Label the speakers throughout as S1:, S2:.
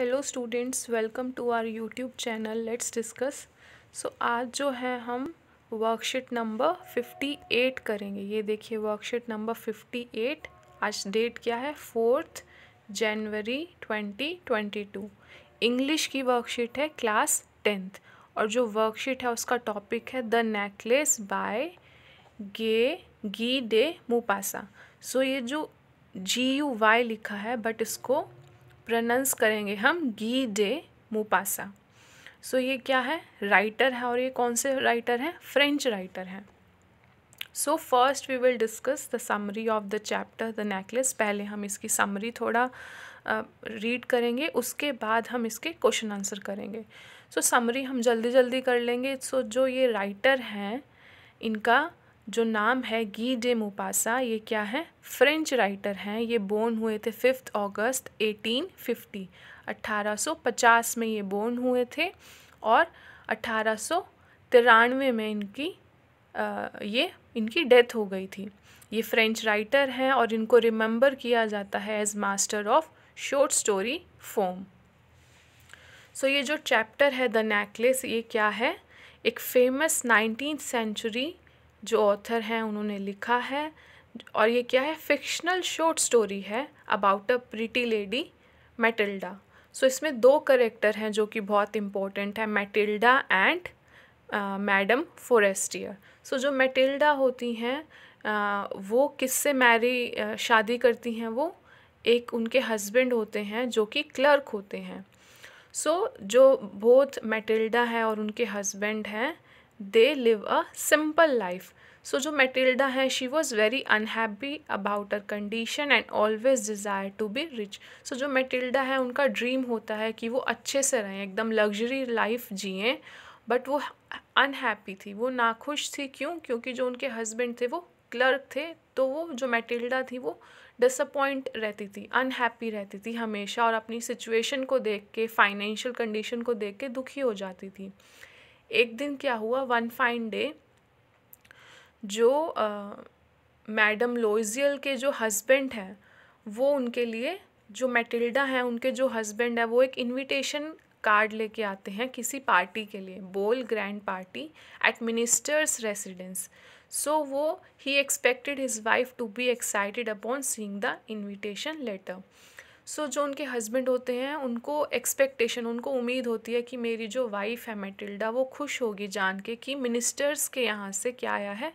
S1: Hello students welcome to our YouTube channel let's discuss so आज जो है हम वर्कशीट नंबर फिफ्टी एट करेंगे ये देखिए वर्कशीट नंबर फिफ्टी एट आज डेट क्या है fourth January twenty twenty two English की वर्कशीट है क्लास टेंथ और जो वर्कशीट है उसका टॉपिक है द नेकलेस बाय गे गी डे मुपासा सो so ये जो जी यू वाई लिखा है बट इसको प्रनंस करेंगे हम गी डे मुपासा सो so, ये क्या है राइटर है और ये कौन से राइटर हैं फ्रेंच राइटर हैं so first we will discuss the summary of the chapter the necklace पहले हम इसकी समरी थोड़ा रीड uh, करेंगे उसके बाद हम इसके क्वेश्चन आंसर करेंगे सो so, समरी हम जल्दी जल्दी कर लेंगे सो so, जो ये राइटर हैं इनका जो नाम है गी डे मुपासा ये क्या है फ्रेंच राइटर हैं ये बोर्न हुए थे फिफ्थ अगस्त 1850 1850 में ये बोर्न हुए थे और अठारह में इनकी आ, ये इनकी डेथ हो गई थी ये फ्रेंच राइटर हैं और इनको रिमेंबर किया जाता है as master of short story form so ये जो चैप्टर है द नेकलेस ये क्या है एक फेमस नाइनटीन सेंचुरी जो ऑथर हैं उन्होंने लिखा है और ये क्या है फिक्शनल शॉर्ट स्टोरी है about a pretty lady Matilda so इसमें दो करेक्टर हैं जो कि बहुत इम्पोर्टेंट है Matilda and madam Forestier so जो मेटिल्डा होती हैं uh, वो किससे मैरी uh, शादी करती हैं वो एक उनके हस्बैंड होते हैं जो कि क्लर्क होते हैं सो so, जो बोथ मेटिल्डा है और उनके हस्बैंड हैं they live a simple life so जो मेटिल्डा है she was very unhappy about her condition and always desire to be rich so जो मेटिल्डा है उनका ड्रीम होता है कि वो अच्छे से रहें एकदम लग्जरी लाइफ जिएँ बट वो अनहैप्पी थी वो नाखुश थी क्यों क्योंकि जो उनके हस्बैंड थे वो क्लर्क थे तो वो जो मेटिल्डा थी वो डिसअपॉइंट रहती थी अनहैप्पी रहती थी हमेशा और अपनी सिचुएशन को देख के फाइनेंशियल कंडीशन को देख के दुखी हो जाती थी एक दिन क्या हुआ वन फाइन डे जो मैडम लोइजियल के जो हस्बैंड हैं वो उनके लिए जो मेटिल्डा हैं उनके जो हस्बैंड है वो एक इनविटेशन कार्ड लेके आते हैं किसी पार्टी के लिए बोल grand party at minister's residence so वो he expected his wife to be excited upon seeing the invitation letter so so, जो उनके हस्बैंड होते हैं उनको एक्सपेक्टेशन उनको उम्मीद होती है कि मेरी जो वाइफ है मेटिल्डा वो खुश होगी जान के कि मिनिस्टर्स के यहाँ से क्या आया है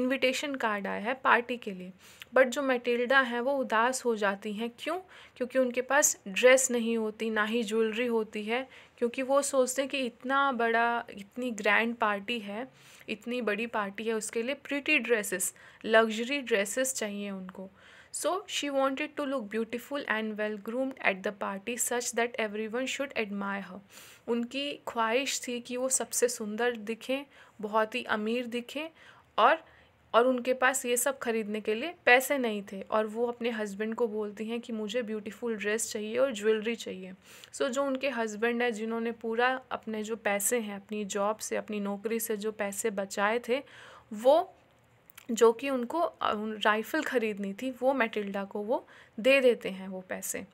S1: इनविटेशन कार्ड आया है पार्टी के लिए बट जो मेटिल्डा हैं वो उदास हो जाती हैं क्यों क्योंकि उनके पास ड्रेस नहीं होती ना ही ज्वेलरी होती है क्योंकि वो सोचते हैं कि इतना बड़ा इतनी ग्रैंड पार्टी है इतनी बड़ी पार्टी है उसके लिए प्रिटी ड्रेसेस लग्जरी ड्रेसेस चाहिए उनको So she wanted to look beautiful and well groomed at the party such that everyone should admire her. उनकी ख्वाहिश थी कि वो सबसे सुंदर दिखें बहुत ही अमीर दिखें और और उनके पास ये सब खरीदने के लिए पैसे नहीं थे और वो अपने हस्बैंड को बोलती हैं कि मुझे ब्यूटीफुल ड्रेस चाहिए और ज्वेलरी चाहिए सो so, जो उनके हस्बैंड हैं जिन्होंने पूरा अपने जो पैसे हैं अपनी जॉब से अपनी नौकरी से जो पैसे बचाए थे वो जो कि उनको राइफ़ल ख़रीदनी थी वो मेटिल्डा को वो दे देते हैं वो पैसे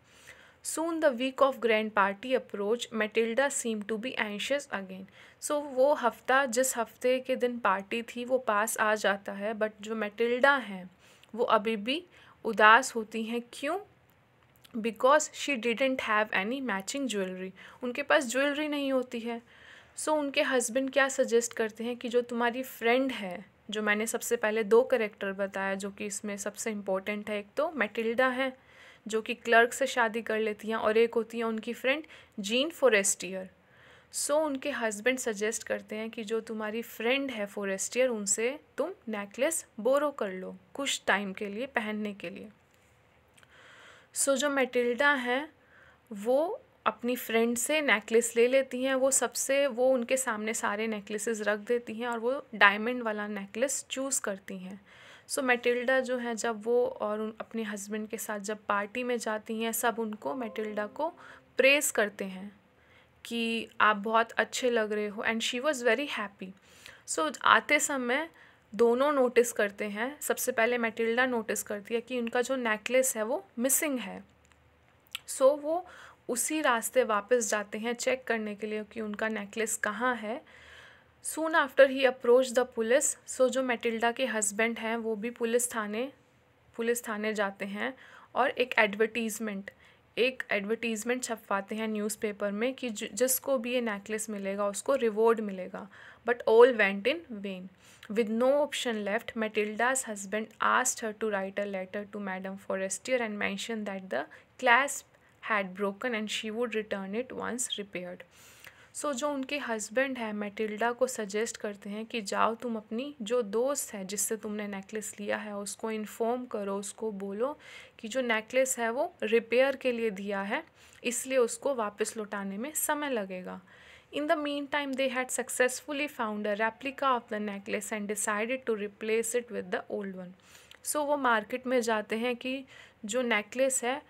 S1: soon the week of grand party approach Matilda seem to be anxious again so वो हफ्ता जिस हफ्ते के दिन पार्टी थी वो पास आ जाता है बट जो मेटिल्डा हैं वो अभी भी उदास होती हैं क्यों because she didn't have any matching jewellery उनके पास ज्वेलरी नहीं होती है सो so, उनके हस्बैंड क्या सजेस्ट करते हैं कि जो तुम्हारी फ्रेंड है जो मैंने सबसे पहले दो करेक्टर बताया जो कि इसमें सबसे इम्पोर्टेंट है एक तो मेटिल्डा है जो कि क्लर्क से शादी कर लेती हैं और एक होती हैं उनकी friend Jean Forestier so so, उनके हस्बैंड सजेस्ट करते हैं कि जो तुम्हारी फ्रेंड है फॉरेस्टियर उनसे तुम नेकलेस बोरो कर लो कुछ टाइम के लिए पहनने के लिए सो so, जो मेटिल्डा हैं वो अपनी फ्रेंड से नेकलेस ले लेती हैं वो सबसे वो उनके सामने सारे नेकलेसेस रख देती हैं और वो डायमंड वाला नेकलेस चूज़ करती हैं सो so, मेटिल्डा जो है जब वो और अपने हस्बैंड के साथ जब पार्टी में जाती हैं सब उनको मेटिल्डा को प्रेस करते हैं कि आप बहुत अच्छे लग रहे हो and she was very happy so आते समय दोनों नोटिस करते हैं सबसे पहले मेटिल्डा नोटिस करती है कि उनका जो नेकलेस है वो मिसिंग है सो so, वो उसी रास्ते वापस जाते हैं चेक करने के लिए कि उनका नेकलेस कहाँ है soon after he approach the police so जो मेटिल्डा के हस्बैंड हैं वो भी पुलिस थाने पुलिस थाने जाते हैं और एक एडवर्टीज़मेंट एक एडवर्टीज़मेंट छपवाते हैं न्यूज़पेपर में कि जिसको भी ये नेकलेस मिलेगा उसको रिवॉर्ड मिलेगा but all went in vain with no option left Matilda's husband asked her to write a letter to madam Forestier and mention that the clasp had broken and she would return it once repaired so जो उनके husband हैं Matilda को suggest करते हैं कि जाओ तुम अपनी जो दोस्त है जिससे तुमने नेकलेस लिया है उसको इन्फॉर्म करो उसको बोलो कि जो नेकलेस है वो रिपेयर के लिए दिया है इसलिए उसको वापस लौटाने में समय लगेगा in the mean time they had successfully found a replica of the necklace and decided to replace it with the old one so वो मार्केट में जाते हैं कि जो नेकलेस है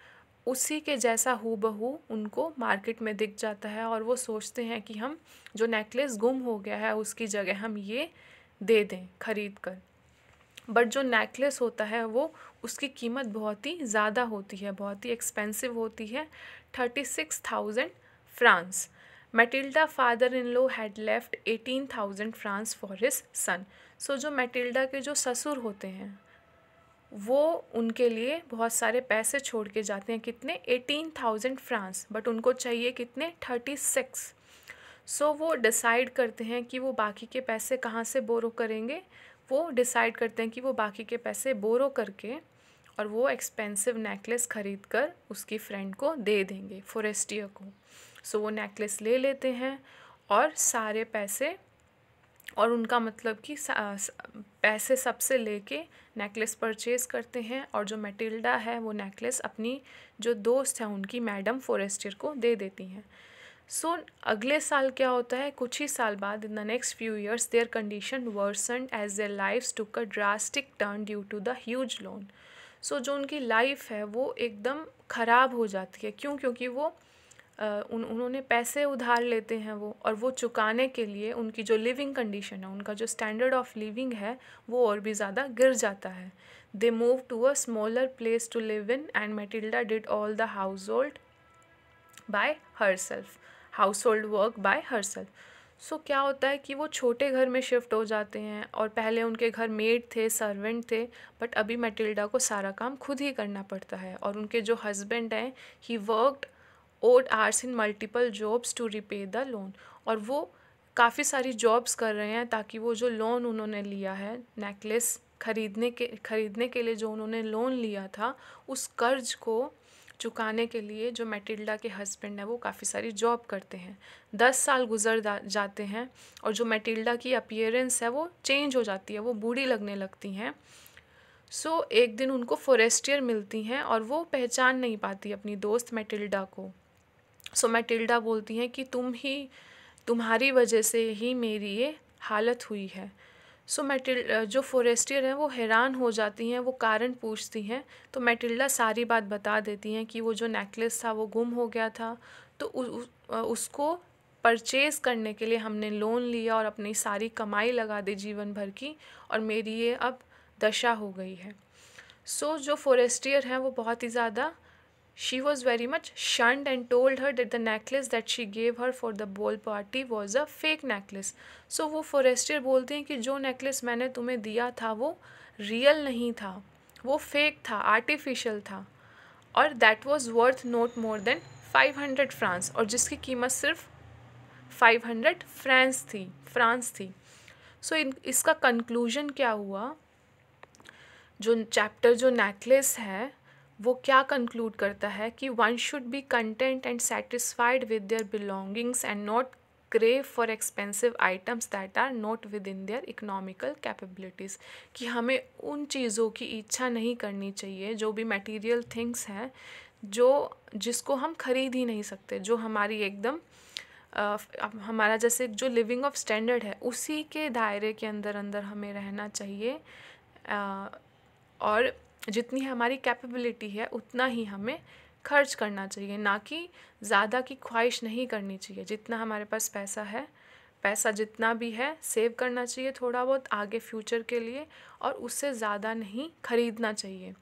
S1: उसी के जैसा हु बहू उनको मार्केट में दिख जाता है और वो सोचते हैं कि हम जो नेकलेस गुम हो गया है उसकी जगह हम ये दे दें खरीद कर बट जो नेकलेस होता है वो उसकी कीमत बहुत ही ज़्यादा होती है बहुत ही एक्सपेंसिव होती है thirty six thousand francs Matilda father in law had left eighteen thousand francs for his son so जो मेटिल्डा के जो ससुर होते हैं वो उनके लिए बहुत सारे पैसे छोड़ के जाते हैं कितने एटीन थाउजेंड फ्रांस बट उनको चाहिए कितने थर्टी सिक्स सो वो डिसाइड करते हैं कि वो बाकी के पैसे कहाँ से बोरो करेंगे वो डिसाइड करते हैं कि वो बाकी के पैसे बोरो करके और वो एक्सपेंसिव नेकलेस ख़रीद कर उसकी फ्रेंड को दे देंगे फोरेस्टिया को सो so, वो नेकलेस ले लेते हैं और सारे पैसे और उनका मतलब कि पैसे सबसे लेके नेकलेस परचेज करते हैं और जो मेटिल्डा है वो नेकलेस अपनी जो दोस्त है उनकी मैडम फॉरेस्टर को दे देती हैं सो so, अगले साल क्या होता है कुछ ही साल बाद in the next few years their condition worsen as their life took a drastic turn due to the huge loan so जो उनकी लाइफ है वो एकदम ख़राब हो जाती है क्यों क्योंकि वो उन उन्होंने पैसे उधार लेते हैं वो और वो चुकाने के लिए उनकी जो लिविंग कंडीशन है उनका जो स्टैंडर्ड ऑफ लिविंग है वो और भी ज़्यादा गिर जाता है they move to a smaller place to live in and Matilda did all the household by herself household work by herself so क्या होता है कि वो छोटे घर में शिफ्ट हो जाते हैं और पहले उनके घर मेड थे सर्वेंट थे बट अभी मेटिल्डा को सारा काम खुद ही करना पड़ता है और उनके जो हस्बैंड हैं he worked odd hours in multiple jobs to repay the loan और वो काफ़ी सारी जॉब्स कर रहे हैं ताकि वो जो लोन उन्होंने लिया है नेकलेस खरीदने के खरीदने के लिए जो उन्होंने लोन लिया था उस कर्ज को चुकाने के लिए जो मेटिल्डा के हस्बैंड हैं वो काफ़ी सारी जॉब करते हैं दस साल गुजर जाते हैं और जो मेटिल्डा की अपियरेंस है वो चेंज हो जाती है वो बूढ़ी लगने लगती हैं सो so, एक दिन उनको फॉरेस्टियर मिलती हैं और वो पहचान नहीं पाती अपनी दोस्त मेटिल्डा को सो मैटिल्डा बोलती हैं कि तुम ही तुम्हारी वजह से ही मेरी ये हालत हुई है सो so, मैटिल जो फॉरेस्टियर हैं वो हैरान हो जाती हैं वो कारण पूछती हैं तो मैटिल्डा सारी बात बता देती हैं कि वो जो नेकलेस था वो गुम हो गया था तो उ, उ, उसको परचेज़ करने के लिए हमने लोन लिया और अपनी सारी कमाई लगा दी जीवन भर की और मेरी ये अब दशा हो गई है सो so, जो फॉरेस्टियर हैं वो बहुत ही ज़्यादा She was very much shunned and told her that the necklace that she gave her for the ball party was a fake necklace. So वो फोरेस्टियर बोलते हैं कि जो नेकलेस मैंने तुम्हें दिया था वो रियल नहीं था वो फेक था आर्टिफिशियल था और that was worth not more than five hundred francs और जिसकी कीमत सिर्फ फाइव हंड्रेड फ्रांस थी फ्रांस थी सो so, इन इसका कंक्लूजन क्या हुआ जो चैप्टर जो नेकलेस है वो क्या कंक्लूड करता है कि one should be content and satisfied with their belongings and not crave for expensive items that are not within their economical capabilities कि हमें उन चीज़ों की इच्छा नहीं करनी चाहिए जो भी मटेरियल थिंग्स हैं जो जिसको हम खरीद ही नहीं सकते जो हमारी एकदम Uh, हमारा जैसे जो लिविंग ऑफ स्टैंडर्ड है उसी के दायरे के अंदर अंदर हमें रहना चाहिए uh, और जितनी हमारी कैपेबिलिटी है उतना ही हमें खर्च करना चाहिए ना कि ज़्यादा की ख्वाहिश नहीं करनी चाहिए जितना हमारे पास पैसा है पैसा जितना भी है सेव करना चाहिए थोड़ा बहुत आगे फ्यूचर के लिए और उससे ज़्यादा नहीं खरीदना चाहिए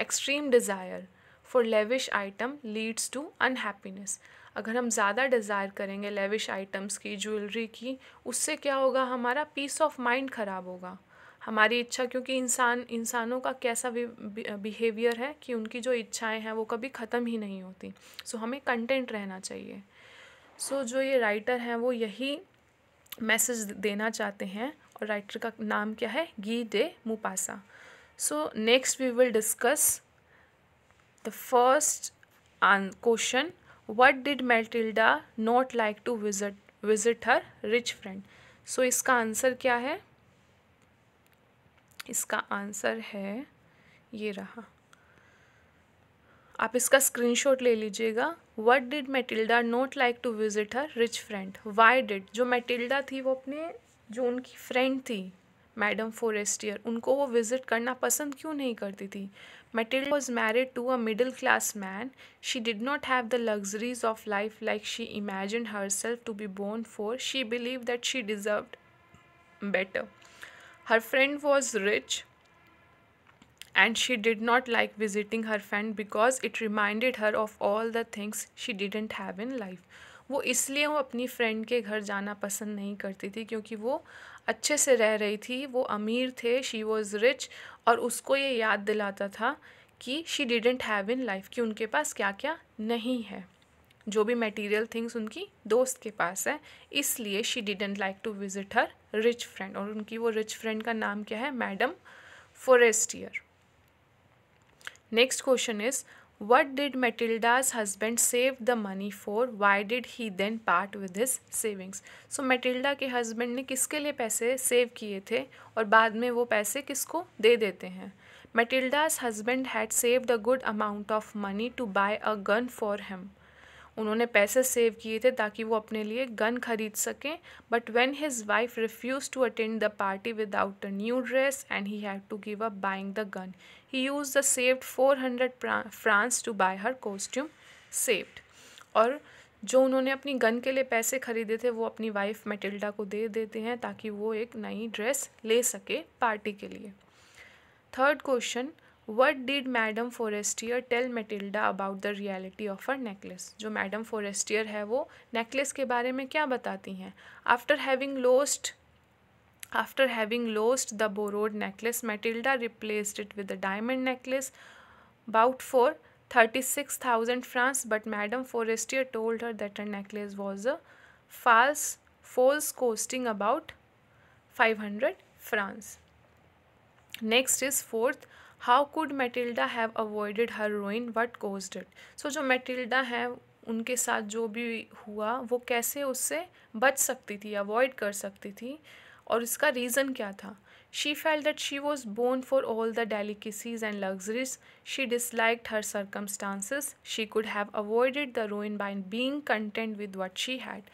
S1: extreme desire for lavish item leads to unhappiness अगर हम ज़्यादा डिज़ायर करेंगे लेविश आइटम्स की ज्वेलरी की उससे क्या होगा हमारा पीस ऑफ माइंड ख़राब होगा हमारी इच्छा क्योंकि इंसान इंसानों का कैसा बिहेवियर है कि उनकी जो इच्छाएं हैं वो कभी ख़त्म ही नहीं होती सो so, हमें कंटेंट रहना चाहिए सो so, जो ये राइटर हैं वो यही मैसेज देना चाहते हैं और राइटर का नाम क्या है Guy de Maupassant so next we will discuss the first question what did Matilda not like to visit visit her rich friend so इसका आंसर क्या है इसका आंसर है ये रहा आप इसका स्क्रीनशॉट ले लीजिएगा what did Matilda not like to visit her rich friend why did जो मेटिल्डा थी वो अपने जो उनकी फ्रेंड थी मैडम फॉरेस्टियर उनको वो विज़िट करना पसंद क्यों नहीं करती थी Matilda was married to a middle class man she did not have the luxuries of life like she imagine herself to be born for she believe that she deserve better Her friend was rich and she did not like visiting her friend because it reminded her of all the things she didn't have in life. वो इसलिए वो अपनी friend के घर जाना पसंद नहीं करती थी क्योंकि वो अच्छे से रह रही थी वो अमीर थे शी वॉज़ रिच और उसको ये याद दिलाता था कि she didn't have in life कि उनके पास क्या क्या नहीं है जो भी मटेरियल थिंग्स उनकी दोस्त के पास है इसलिए she didn't like to visit her rich friend और उनकी वो रिच फ्रेंड का नाम क्या है madam Forestier next question is what did Matilda's husband save the money for why did he then part with his savings so Matilda के husband ने किसके लिए पैसे सेव किए थे और बाद में वो पैसे किसको दे देते हैं Matilda's husband had saved a good amount of money to buy a gun for him उन्होंने पैसे सेव किए थे ताकि वो अपने लिए गन खरीद सकें but when his wife refuse to attend the party without a new dress and he had to give up buying the gun he use the saved four hundred francs to buy her costume saved और जो उन्होंने अपनी gun के लिए पैसे खरीदे थे वो अपनी वाइफ मेटिल्डा को दे देते हैं ताकि वो एक नई ड्रेस ले सके पार्टी के लिए third question what did madam Forestier tell Matilda about the reality of uh necklace जो मैडम फॉरेस्टियर है वो नेकलेस के बारे में क्या बताती हैं after having lost after having lost the borrowed necklace Matilda replaced it with diamond necklace six thousand francs but madam Madame told her that uh necklace was a false false costing about five hundred francs next is fourth how could Matilda have avoided her ruin what cause it so जो Matilda है उनके साथ जो भी हुआ वो कैसे उससे बच सकती थी अवॉइड कर सकती थी और इसका रीज़न क्या था she fell that she was born for all the delicacies and luxuries she disliked her circumstances she could have avoided the ruin by being content with what she had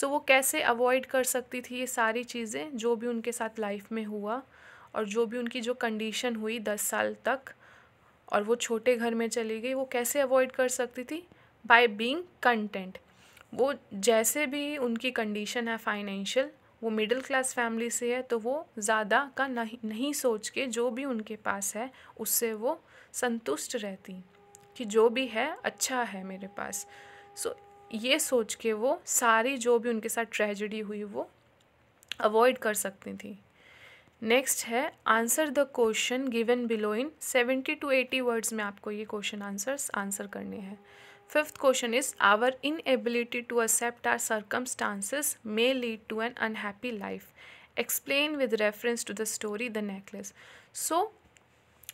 S1: so वो कैसे avoid कर सकती थी ये सारी चीज़ें जो भी उनके साथ लाइफ में हुआ और जो भी उनकी जो कंडीशन हुई दस साल तक और वो छोटे घर में चली गई वो कैसे अवॉइड कर सकती थी बाय बीइंग कंटेंट वो जैसे भी उनकी कंडीशन है फाइनेंशियल वो मिडिल क्लास फैमिली से है तो वो ज़्यादा का नहीं नहीं सोच के जो भी उनके पास है उससे वो संतुष्ट रहती कि जो भी है अच्छा है मेरे पास सो so, ये सोच के वो सारी जो भी उनके साथ ट्रेजडी हुई वो अवॉइड कर सकती थी नेक्स्ट है answer the question given below in seventy two eighty words में आपको ये क्वेश्चन आंसर्स आंसर करने हैं fifth question is our inability to accept our circumstances may lead to an unhappy life explain with reference to the story the necklace so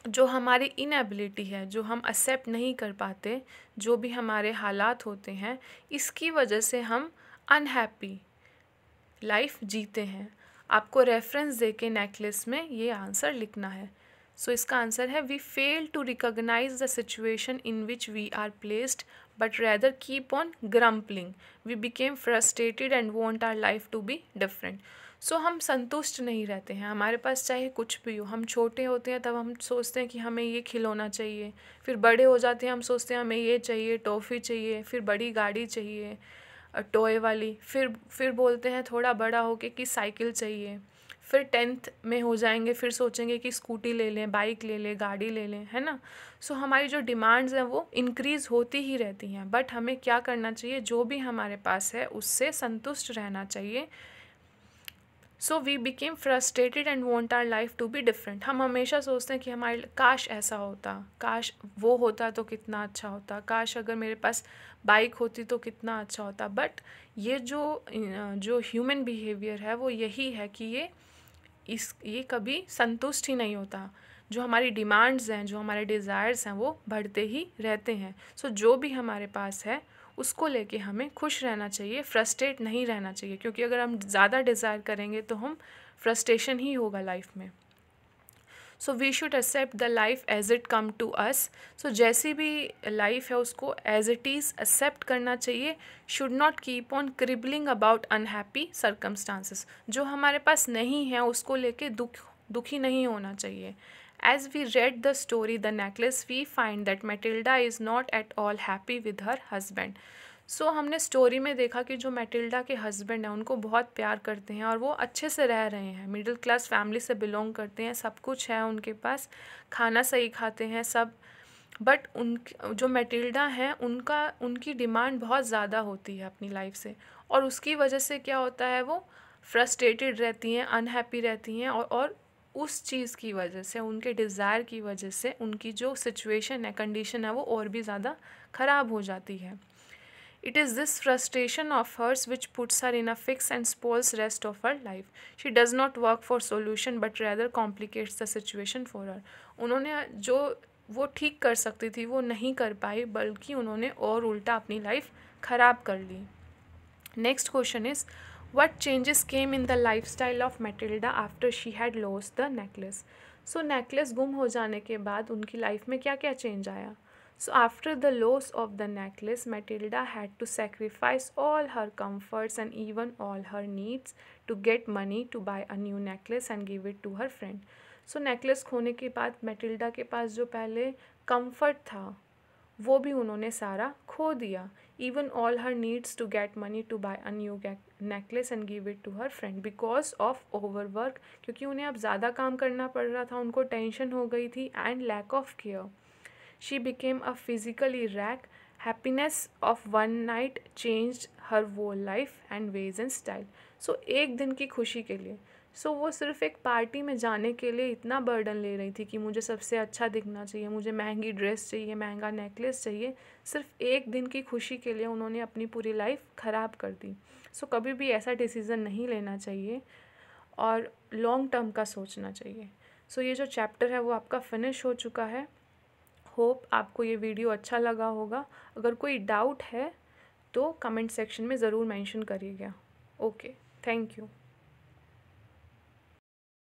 S1: जो हमारी inability है जो हम एक्सेप्ट नहीं कर पाते जो भी हमारे हालात होते हैं इसकी वजह से हम अनहैप्पी लाइफ जीते हैं आपको रेफरेंस दे के नेकलेस में ये आंसर लिखना है सो so, इसका आंसर है we fail to recognize the situation in which we are placed but rather keep on grumbling we became frustrated and want our life to be different so हम संतुष्ट नहीं रहते हैं हमारे पास चाहे कुछ भी हो हम छोटे होते हैं तब हम सोचते हैं कि हमें ये खिलौना चाहिए फिर बड़े हो जाते हैं हम सोचते हैं हमें ये चाहिए टॉफ़ी चाहिए फिर बड़ी गाड़ी चाहिए टॉय वाली फिर फिर बोलते हैं थोड़ा बड़ा हो के कि साइकिल चाहिए फिर टेंथ में हो जाएंगे फिर सोचेंगे कि स्कूटी ले लें बाइक ले लें गाड़ी ले लें है ना सो so, हमारी जो डिमांड्स हैं वो इंक्रीज़ होती ही रहती हैं बट हमें क्या करना चाहिए जो भी हमारे पास है उससे संतुष्ट रहना चाहिए so we became frustrated and want our life to be different हम हमेशा सोचते हैं कि हमारे काश ऐसा होता काश वो होता तो कितना अच्छा होता काश अगर मेरे पास बाइक होती तो कितना अच्छा होता बट ये जो जो ह्यूमन बिहेवियर है वो यही है कि ये इस ये कभी संतुष्ट ही नहीं होता जो हमारी डिमांड्स हैं जो हमारे डिज़ायर्स हैं वो बढ़ते ही रहते हैं सो so, जो भी हमारे पास है उसको लेके हमें खुश रहना चाहिए फ्रस्ट्रेट नहीं रहना चाहिए क्योंकि अगर हम ज़्यादा डिज़ायर करेंगे तो हम फ्रस्ट्रेशन ही होगा लाइफ में so we should accept the life as it come to us so जैसी भी लाइफ है उसको एज इट इज़ एक्सेप्ट करना चाहिए should not keep on cribbing about unhappy circumstances जो हमारे पास नहीं है उसको लेके दुख दुखी नहीं होना चाहिए as we read the story the necklace we find that Matilda is not at all happy with her husband. So so, हमने स्टोरी में देखा कि जो मैटिल्डा के हस्बैंड हैं उनको बहुत प्यार करते हैं और वो अच्छे से रह रहे हैं मिडिल क्लास फैमिली से बिलोंग करते हैं सब कुछ है उनके पास खाना सही खाते हैं सब बट उन जो मैटिल्डा हैं उनका उनकी डिमांड बहुत ज़्यादा होती है अपनी लाइफ से और उसकी वजह से क्या होता है वो फ्रस्ट्रेटेड रहती हैं अनहैप्पी रहती हैं और, और उस चीज़ की वजह से उनके डिज़ायर की वजह से उनकी जो सिचुएशन है कंडीशन है वो और भी ज़्यादा ख़राब हो जाती है it is this frustration of hers which puts her in a fix and spoils rest of her life she does not work for solution but rather complicates the situation for her उन्होंने जो वो ठीक कर सकती थी वो नहीं कर पाई बल्कि उन्होंने और उल्टा अपनी लाइफ खराब कर ली next question is what changes came in the life style of Matilda after she had loss the necklace so necklace गुम हो जाने के बाद उनकी लाइफ में क्या क्या चेंज आया So after the loss of the necklace, Matilda had to sacrifice all her comforts and even all her needs to get money to buy a new necklace and give it to her friend. so, necklace khone ke baad matilda ke paas jo pehle comfort tha वो भी उन्होंने सारा खो दिया even all her needs to get money to buy a new necklace and give it to her friend because of over work क्योंकि उन्हें अब ज़्यादा काम करना पड़ रहा था उनको टेंशन हो गई थी and lack of care She became a physical wreck. Happiness of one night changed her whole life and ways and style. So so, एक दिन की खुशी के लिए सो so, वो सिर्फ एक पार्टी में जाने के लिए इतना बर्डन ले रही थी कि मुझे सबसे अच्छा दिखना चाहिए मुझे महंगी ड्रेस चाहिए महंगा नेकलेस चाहिए सिर्फ एक दिन की खुशी के लिए उन्होंने अपनी पूरी लाइफ ख़राब कर दी सो so, कभी भी ऐसा डिसीज़न नहीं लेना चाहिए और लॉन्ग टर्म का सोचना चाहिए सो so, ये जो चैप्टर है वो आपका फिनिश हो चुका है होप आपको ये वीडियो अच्छा लगा होगा अगर कोई डाउट है तो कमेंट सेक्शन में ज़रूर मेंशन करिएगा ओके थैंक यू